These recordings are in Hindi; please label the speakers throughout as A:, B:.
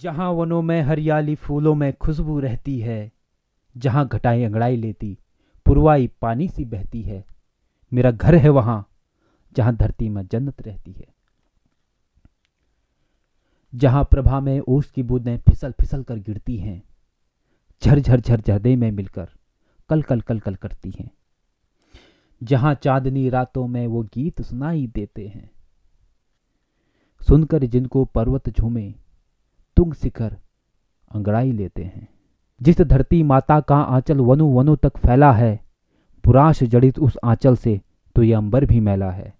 A: जहाँ वनों में हरियाली फूलों में खुशबू रहती है जहाँ घटाएं अंगड़ाई लेती पुरवाई पानी सी बहती है मेरा घर है वहाँ जहाँ धरती में जन्नत रहती है जहाँ प्रभा में ओस की बूंदें फिसल फिसल कर गिरती हैं झरझर झरझरदे में मिलकर कल कल कल कल करती हैं जहाँ चांदनी रातों में वो गीत सुनाई देते हैं सुनकर जिनको पर्वत झूमे तुंग शिखर अंगड़ाई लेते हैं जिस धरती माता का आंचल वनु वनु तक फैला है बुराश जड़ित उस आंचल से तो यह अंबर भी मैला है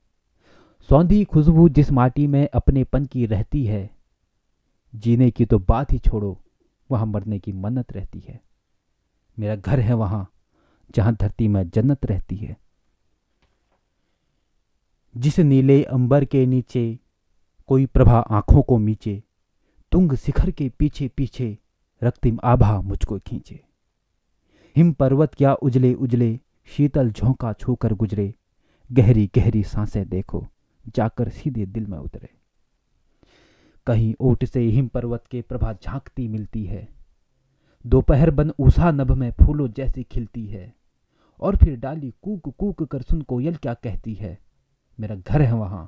A: सौंधी खुशबू जिस माटी में अपने पन की रहती है जीने की तो बात ही छोड़ो वहां मरने की मन्नत रहती है मेरा घर है वहां जहां धरती में जन्नत रहती है जिस नीले अंबर के नीचे कोई प्रभा आंखों को मीचे तुंग शिखर के पीछे पीछे रक्तिम आभा मुझको खींचे हिम पर्वत क्या उजले उजले शीतल झोंका छूकर गुजरे गहरी गहरी सांसें देखो जाकर सीधे दिल में उतरे कहीं ओट से हिम पर्वत के प्रभा झांकती मिलती है दोपहर बन ऊषा नभ में फूलों जैसी खिलती है और फिर डाली कूक कूक कर सुन कोयल क्या कहती है मेरा घर है वहां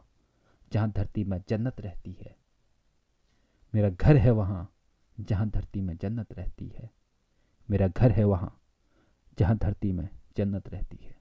A: जहां धरती में जन्नत रहती है मेरा घर है वहाँ जहाँ धरती में जन्नत रहती है मेरा घर है वहाँ जहाँ धरती में जन्नत रहती है